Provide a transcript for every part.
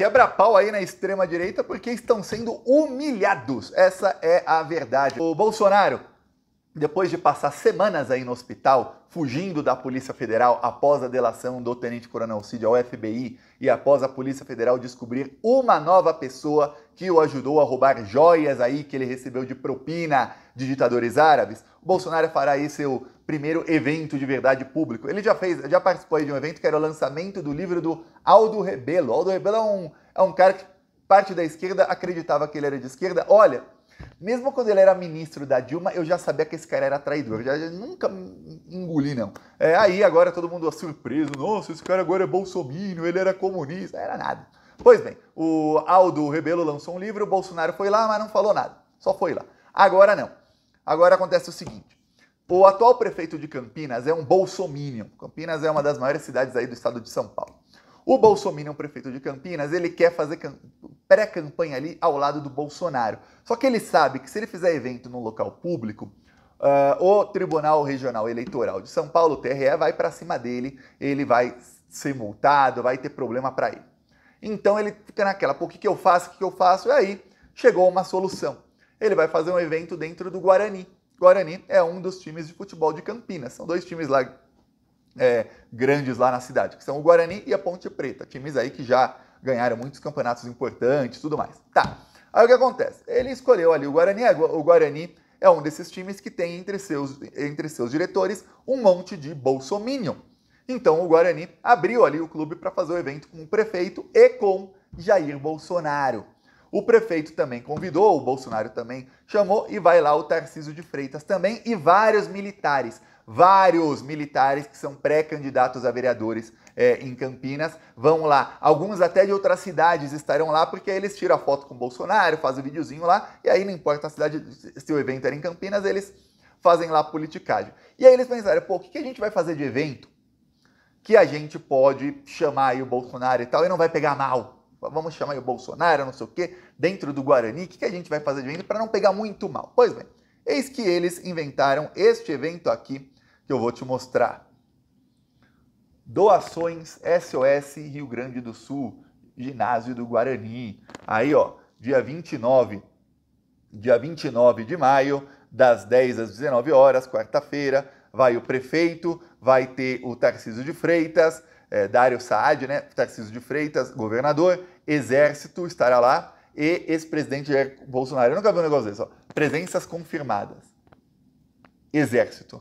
quebra-pau aí na extrema-direita porque estão sendo humilhados. Essa é a verdade. O Bolsonaro, depois de passar semanas aí no hospital, fugindo da Polícia Federal após a delação do Tenente Coronel Cid ao FBI e após a Polícia Federal descobrir uma nova pessoa que o ajudou a roubar joias aí que ele recebeu de propina de ditadores árabes, o Bolsonaro fará aí seu primeiro evento de verdade público. Ele já fez, já participou de um evento que era o lançamento do livro do Aldo Rebelo. Aldo Rebelo é um, é um cara que parte da esquerda acreditava que ele era de esquerda. Olha, mesmo quando ele era ministro da Dilma, eu já sabia que esse cara era traidor. Eu já, já nunca engoli, não. É, aí agora todo mundo surpreso. Nossa, esse cara agora é bolsominion, ele era comunista. Era nada. Pois bem, o Aldo Rebelo lançou um livro, o Bolsonaro foi lá, mas não falou nada. Só foi lá. Agora não. Agora acontece o seguinte. O atual prefeito de Campinas é um bolsominion. Campinas é uma das maiores cidades aí do estado de São Paulo. O Bolsonaro, prefeito de Campinas, ele quer fazer pré-campanha ali ao lado do Bolsonaro. Só que ele sabe que se ele fizer evento no local público, uh, o Tribunal Regional Eleitoral de São Paulo, o TRE, vai para cima dele, ele vai ser multado, vai ter problema para ele. Então ele fica naquela, por que, que eu faço, o que, que eu faço? E aí chegou uma solução. Ele vai fazer um evento dentro do Guarani. Guarani é um dos times de futebol de Campinas. São dois times lá é, grandes lá na cidade, que são o Guarani e a Ponte Preta. Times aí que já ganharam muitos campeonatos importantes tudo mais. Tá. Aí o que acontece? Ele escolheu ali o Guarani. É, o Guarani é um desses times que tem entre seus, entre seus diretores um monte de bolsominion. Então o Guarani abriu ali o clube para fazer o evento com o prefeito e com Jair Bolsonaro. O prefeito também convidou, o Bolsonaro também chamou e vai lá o Tarcísio de Freitas também e vários militares, vários militares que são pré-candidatos a vereadores é, em Campinas vão lá. Alguns até de outras cidades estarão lá porque eles tiram a foto com o Bolsonaro, fazem o videozinho lá e aí não importa a cidade, se o evento era em Campinas, eles fazem lá politicagem. E aí eles pensaram, pô, o que a gente vai fazer de evento que a gente pode chamar aí o Bolsonaro e tal e não vai pegar mal? vamos chamar o Bolsonaro, não sei o quê, dentro do Guarani, o que, que a gente vai fazer de evento para não pegar muito mal? Pois bem, eis que eles inventaram este evento aqui que eu vou te mostrar. Doações SOS Rio Grande do Sul, ginásio do Guarani. Aí, ó, dia 29, dia 29 de maio, das 10 às 19 horas, quarta-feira, vai o prefeito, vai ter o Tarcísio de Freitas, é, Dário Saad, né, Tarcísio de Freitas, governador, exército estará lá e ex-presidente Jair Bolsonaro. Eu nunca vi um negócio desse, ó. Presenças confirmadas. Exército.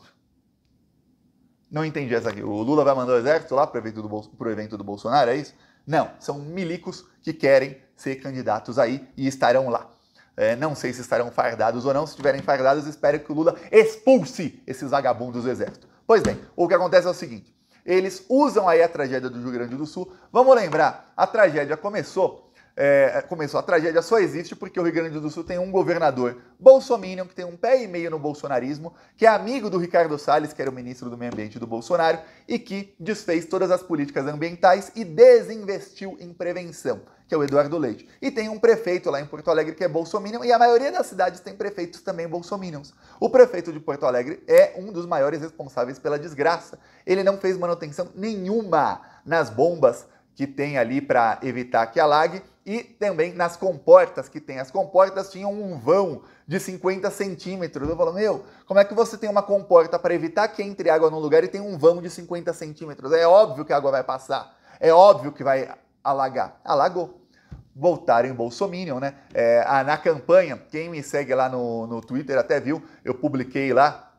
Não entendi essa aqui. O Lula vai mandar o exército lá para o evento do Bolsonaro, é isso? Não, são milicos que querem ser candidatos aí e estarão lá. É, não sei se estarão fardados ou não. Se estiverem fardados, espero que o Lula expulse esses vagabundos do exército. Pois bem, o que acontece é o seguinte: eles usam aí a tragédia do Rio Grande do Sul. Vamos lembrar, a tragédia começou é, começou. A tragédia só existe porque o Rio Grande do Sul tem um governador bolsominion, que tem um pé e meio no bolsonarismo, que é amigo do Ricardo Salles, que era o ministro do Meio Ambiente do Bolsonaro, e que desfez todas as políticas ambientais e desinvestiu em prevenção, que é o Eduardo Leite. E tem um prefeito lá em Porto Alegre que é bolsominion, e a maioria das cidades tem prefeitos também bolsominions. O prefeito de Porto Alegre é um dos maiores responsáveis pela desgraça. Ele não fez manutenção nenhuma nas bombas que tem ali para evitar que alague e também nas comportas que tem. As comportas tinham um vão de 50 centímetros. Eu falo, meu, como é que você tem uma comporta para evitar que entre água num lugar e tem um vão de 50 centímetros? É óbvio que a água vai passar, é óbvio que vai alagar. Alagou. Voltaram em Bolsominion, né? É, na campanha, quem me segue lá no, no Twitter até viu, eu publiquei lá,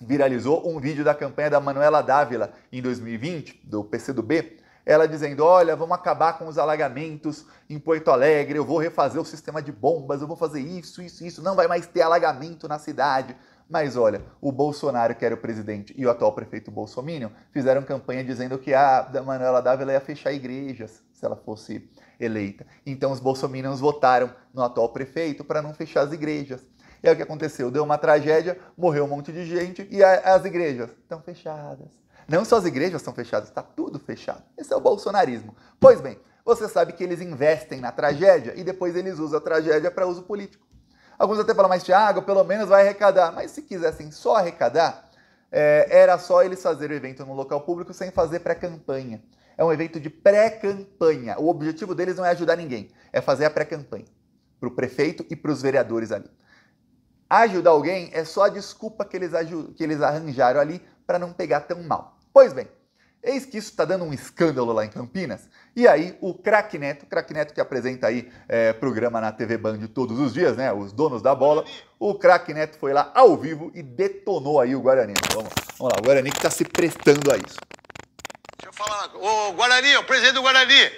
viralizou um vídeo da campanha da Manuela Dávila em 2020, do PCdoB, ela dizendo: olha, vamos acabar com os alagamentos em Porto Alegre, eu vou refazer o sistema de bombas, eu vou fazer isso, isso, isso, não vai mais ter alagamento na cidade. Mas olha, o Bolsonaro, que era o presidente, e o atual prefeito Bolsonaro fizeram campanha dizendo que a Manuela Dávila ia fechar igrejas se ela fosse eleita. Então os bolsominions votaram no atual prefeito para não fechar as igrejas. E aí o que aconteceu? Deu uma tragédia, morreu um monte de gente e as igrejas estão fechadas não só as igrejas estão fechadas, está tudo fechado. Esse é o bolsonarismo. Pois bem, você sabe que eles investem na tragédia e depois eles usam a tragédia para uso político. Alguns até falam, mas Tiago, pelo menos vai arrecadar. Mas se quisessem só arrecadar, é, era só eles fazerem o evento no local público sem fazer pré-campanha. É um evento de pré-campanha. O objetivo deles não é ajudar ninguém, é fazer a pré-campanha para o prefeito e para os vereadores ali. Ajudar alguém é só a desculpa que eles, que eles arranjaram ali para não pegar tão mal. Pois bem, Eis que isso está dando um escândalo lá em Campinas. E aí o Crack Neto, Crack Neto que apresenta aí é, programa na TV Band todos os dias, né? Os donos da bola. O Crack Neto foi lá ao vivo e detonou aí o Guarani. Vamos, vamos lá, o Guarani que está se prestando a isso. Deixa eu falar O Guarani, o presidente do Guarani,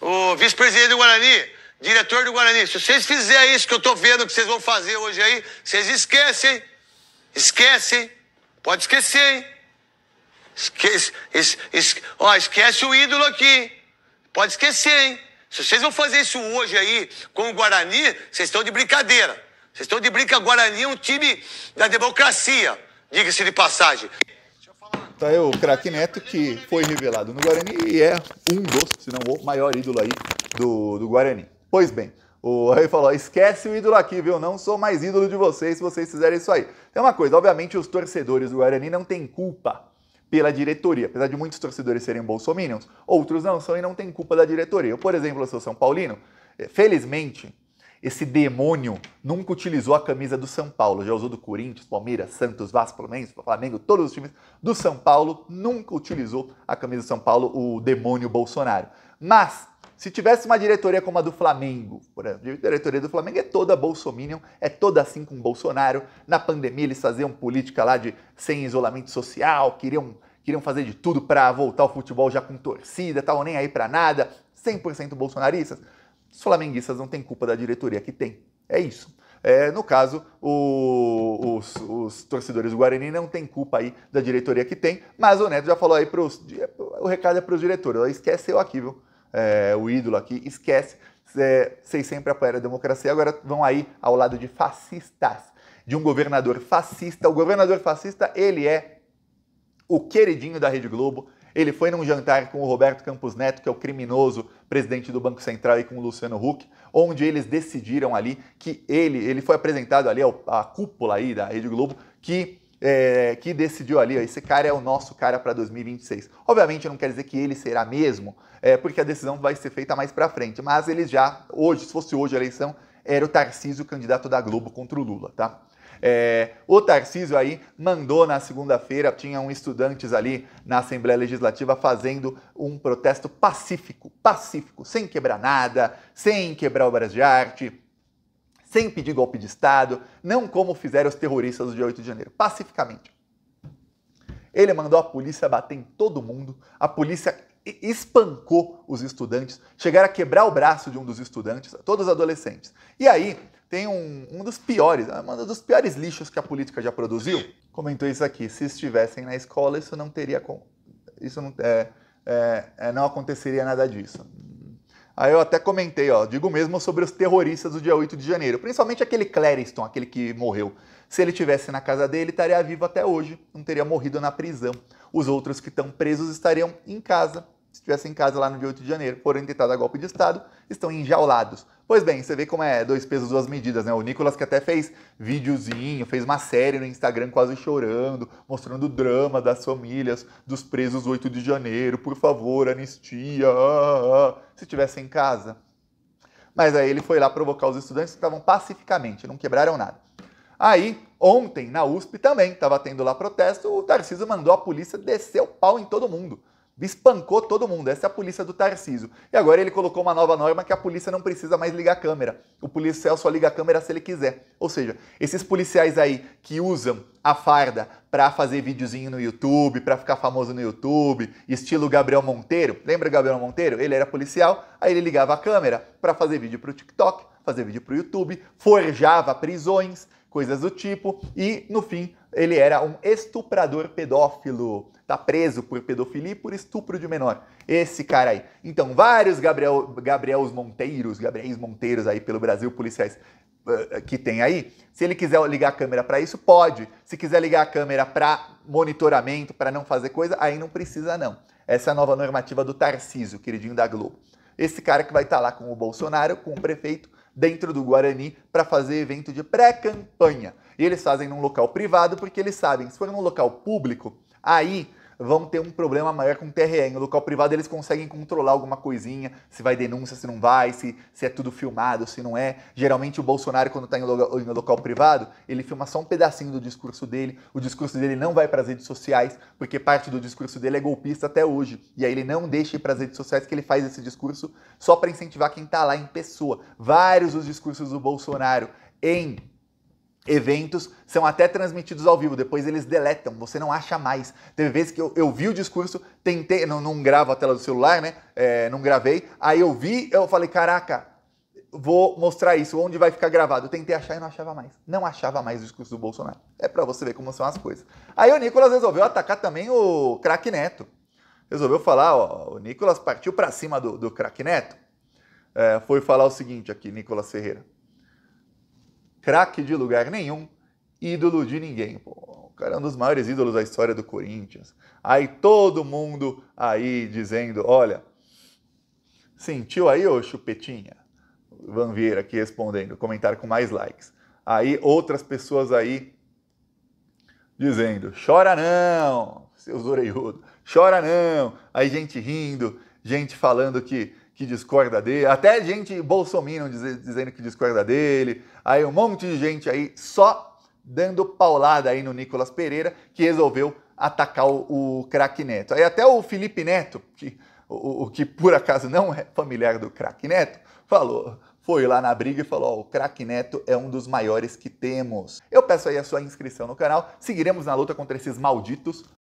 o vice-presidente do Guarani, diretor do Guarani. Se vocês fizerem isso que eu estou vendo que vocês vão fazer hoje aí, vocês esquecem. Esquecem. Pode esquecer, hein? Esquece, es, es, ó, esquece o ídolo aqui. Pode esquecer, hein? Se vocês vão fazer isso hoje aí com o Guarani, vocês estão de brincadeira. Vocês estão de brincadeira. Guarani é um time da democracia, diga-se de passagem. Tá aí o craque Neto que foi revelado no Guarani e é um dos, se não o maior ídolo aí do, do Guarani. Pois bem, o Rei falou: esquece o ídolo aqui, viu? Não sou mais ídolo de vocês se vocês fizerem isso aí. Tem é uma coisa, obviamente os torcedores do Guarani não têm culpa pela diretoria. Apesar de muitos torcedores serem bolsominions, outros não são e não tem culpa da diretoria. Eu, por exemplo, sou São Paulino. É, felizmente, esse demônio nunca utilizou a camisa do São Paulo. Já usou do Corinthians, Palmeiras, Santos, Vasco, Fluminense, Flamengo, todos os times do São Paulo. Nunca utilizou a camisa do São Paulo, o demônio Bolsonaro. Mas se tivesse uma diretoria como a do Flamengo, por exemplo, a diretoria do Flamengo é toda bolsominion, é toda assim com Bolsonaro. Na pandemia eles faziam política lá de sem isolamento social, queriam, queriam fazer de tudo para voltar ao futebol já com torcida, tal, nem aí para nada, 100% bolsonaristas. Os flamenguistas não têm culpa da diretoria que tem. É isso. É, no caso, o, os, os, torcedores do Guarani não têm culpa aí da diretoria que tem, mas o Neto já falou aí para os. O recado é para os diretores, esquece eu aqui, viu? é, o ídolo aqui, esquece. É, vocês sempre apoiaram a democracia, agora vão aí ao lado de fascistas, de um governador fascista. O governador fascista, ele é o queridinho da Rede Globo. Ele foi num jantar com o Roberto Campos Neto, que é o criminoso presidente do Banco Central, e com o Luciano Huck, onde eles decidiram ali que ele, ele foi apresentado ali à cúpula aí da Rede Globo, que é, que decidiu ali, ó, esse cara é o nosso cara para 2026. Obviamente não quer dizer que ele será mesmo, é, porque a decisão vai ser feita mais para frente, mas ele já, hoje, se fosse hoje a eleição, era o Tarcísio, candidato da Globo contra o Lula, tá? É, o Tarcísio aí mandou na segunda-feira, tinha um estudantes ali na Assembleia Legislativa fazendo um protesto pacífico, pacífico, sem quebrar nada, sem quebrar obras de arte, sem pedir golpe de Estado, não como fizeram os terroristas do dia 8 de janeiro, pacificamente. Ele mandou a polícia bater em todo mundo, a polícia espancou os estudantes, chegaram a quebrar o braço de um dos estudantes, todos adolescentes. E aí tem um, um dos piores, um dos piores lixos que a política já produziu. Comentou isso aqui: se estivessem na escola, isso não teria. Isso não, é, é, é, não aconteceria nada disso. Aí eu até comentei, ó, digo mesmo sobre os terroristas do dia 8 de janeiro, principalmente aquele Clareston, aquele que morreu. Se ele tivesse na casa dele, estaria vivo até hoje, não teria morrido na prisão. Os outros que estão presos estariam em casa, se estivesse em casa lá no dia 8 de janeiro, porém tentado a golpe de Estado, estão enjaulados. Pois bem, você vê como é dois pesos, duas medidas, né? O Nicolas que até fez videozinho, fez uma série no Instagram quase chorando, mostrando o drama das famílias dos presos 8 de janeiro, por favor, anistia, ah, ah, ah se estivesse em casa. Mas aí ele foi lá provocar os estudantes que estavam pacificamente, não quebraram nada. Aí, ontem, na USP também, estava tendo lá protesto, o Tarcísio mandou a polícia descer o pau em todo mundo espancou todo mundo. Essa é a polícia do Tarciso. E agora ele colocou uma nova norma que a polícia não precisa mais ligar a câmera. O policial só liga a câmera se ele quiser. Ou seja, esses policiais aí que usam a farda para fazer videozinho no YouTube, para ficar famoso no YouTube, estilo Gabriel Monteiro. Lembra Gabriel Monteiro? Ele era policial, aí ele ligava a câmera para fazer vídeo para o TikTok, fazer vídeo para o YouTube, forjava prisões, coisas do tipo, e no fim ele era um estuprador pedófilo, tá preso por pedofilia e por estupro de menor. Esse cara aí. Então, vários Gabriel, Gabriels Monteiros, gabriels Monteiros aí pelo Brasil, policiais eh, que tem aí, se ele quiser ligar a câmera para isso, pode. Se quiser ligar a câmera para monitoramento, para não fazer coisa, aí não precisa não. Essa é a nova normativa do Tarcísio, queridinho da Globo. Esse cara que vai estar tá lá com o Bolsonaro, com o prefeito, dentro do Guarani para fazer evento de pré-campanha. E eles fazem num local privado porque eles sabem, se for num local público, aí vão ter um problema maior com o TRE. No local privado eles conseguem controlar alguma coisinha, se vai denúncia, se não vai, se, se é tudo filmado, se não é. Geralmente o Bolsonaro, quando está em, lo, em local privado, ele filma só um pedacinho do discurso dele. O discurso dele não vai para as redes sociais, porque parte do discurso dele é golpista até hoje. E aí ele não deixa ir para as redes sociais que ele faz esse discurso só para incentivar quem está lá em pessoa. Vários dos discursos do Bolsonaro em eventos são até transmitidos ao vivo, depois eles deletam, você não acha mais. Teve vezes que eu, eu vi o discurso, tentei, não, não gravo a tela do celular, né? É, não gravei, aí eu vi, eu falei, caraca, vou mostrar isso, onde vai ficar gravado. Eu tentei achar e não achava mais. Não achava mais o discurso do Bolsonaro. É para você ver como são as coisas. Aí o Nicolas resolveu atacar também o craque Neto. Resolveu falar, ó, o Nicolas partiu para cima do, do craque Neto. É, foi falar o seguinte aqui, Nicolas Ferreira craque de lugar nenhum, ídolo de ninguém. Pô, o cara é um dos maiores ídolos da história do Corinthians. Aí todo mundo aí dizendo: olha, sentiu aí, ô chupetinha? Van Vieira aqui respondendo, comentário com mais likes. Aí outras pessoas aí dizendo: chora não, seus orelhudos, chora não. Aí gente rindo, gente falando que que discorda dele, até gente Bolsonaro dizendo que discorda dele, aí um monte de gente aí só dando paulada aí no Nicolas Pereira, que resolveu atacar o, o craque Neto. Aí até o Felipe Neto, que, o, o que por acaso não é familiar do craque Neto, falou, foi lá na briga e falou: oh, o craque Neto é um dos maiores que temos. Eu peço aí a sua inscrição no canal, seguiremos na luta contra esses malditos.